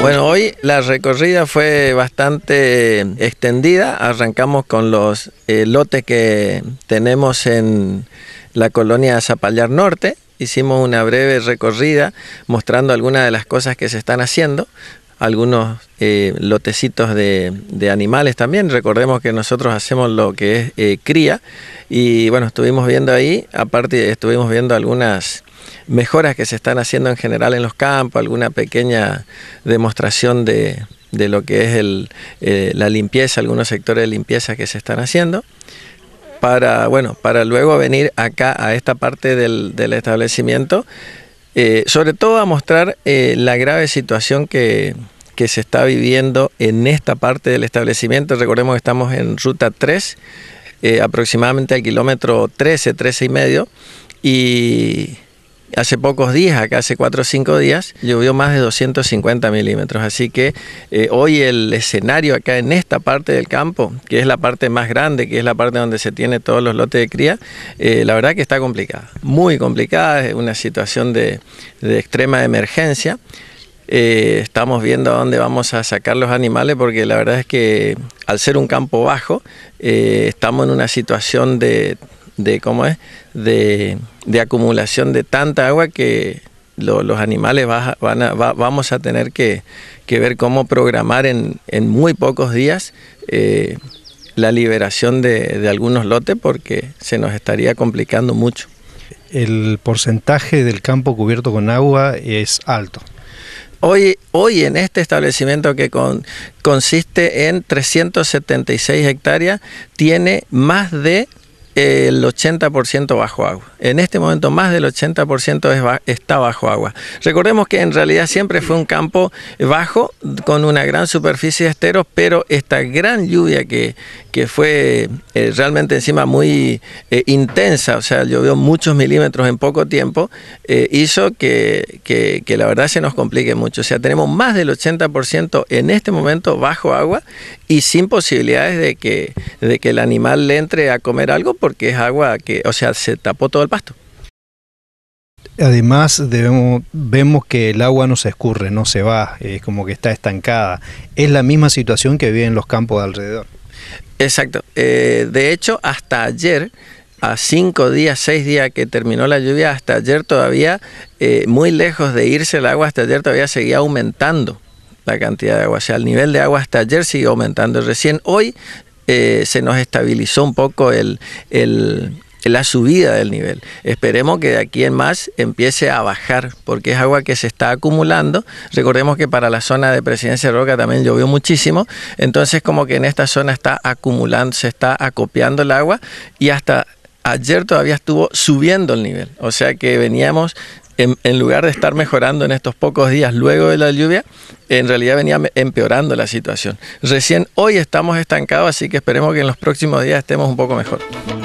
Bueno, hoy la recorrida fue bastante extendida. Arrancamos con los eh, lotes que tenemos en la colonia Zapallar Norte. Hicimos una breve recorrida mostrando algunas de las cosas que se están haciendo algunos eh, lotecitos de, animales también. Recordemos que nosotros hacemos lo que es eh, cría y bueno, estuvimos viendo ahí, aparte estuvimos viendo algunas mejoras que se están haciendo en general en los campos, alguna pequeña demostración de, lo que es eh, la limpieza, algunos sectores de limpieza que se están haciendo para, bueno, para luego venir acá a esta parte del, establecimiento, sobre todo a mostrar la grave situación que, que se está viviendo en esta parte del establecimiento. Recordemos que estamos en ruta 3, eh, aproximadamente al kilómetro 13, 13 y medio. Y hace pocos días, acá hace 4 o 5 días, llovió más de 250 milímetros. Así que eh, hoy el escenario acá en esta parte del campo, que es la parte más grande, que es la parte donde se tiene todos los lotes de cría, eh, la verdad que está complicada, muy complicada, es una situación de, de extrema emergencia. Eh, estamos viendo a dónde vamos a sacar los animales porque la verdad es que al ser un campo bajo eh, estamos en una situación de, ¿cómo es? De, acumulación de tanta agua que los animales vamos a tener que, ver cómo programar en, muy pocos días eh, la liberación de algunos lotes porque se nos estaría complicando mucho. El porcentaje del campo cubierto con agua es alto hoy, hoy en este establecimiento que consiste en 376 hectáreas, tiene más de el 80% bajo agua. En este momento más del 80% está bajo agua. Recordemos que en realidad siempre fue un campo bajo con una gran superficie de esteros, pero esta gran lluvia que, fue eh, realmente encima muy eh, intensa, o sea, llovió muchos milímetros en poco tiempo, eh, hizo que, la verdad se nos complique mucho. O sea, tenemos más del 80% en este momento bajo agua y sin posibilidades de que, de que el animal le entre a comer algo porque es agua que, o sea, se tapó todo el pasto. Además, vemos que el agua no se escurre, no se va, es como que está estancada. Es la misma situación que viven los campos de alrededor. Exacto. Eh, de hecho, hasta ayer, a cinco días, seis días que terminó la lluvia, hasta ayer todavía, eh, muy lejos de irse el agua, hasta ayer todavía seguía aumentando la cantidad de agua. O sea, el nivel de agua hasta ayer sigue aumentando. Recién hoy eh, se nos estabilizó un poco el, la subida del nivel. Esperemos que de aquí en más empiece a bajar, porque es agua que se está acumulando. Recordemos que para la zona de Presidencia Roca también llovió muchísimo, entonces como que en esta zona está acumulando, se está acopiando el agua y hasta ayer todavía estuvo subiendo el nivel. O sea que veníamos en, lugar de estar mejorando en estos pocos días luego de la lluvia, en realidad venía empeorando la situación. Recién hoy estamos estancados, así que esperemos que en los próximos días estemos un poco mejor.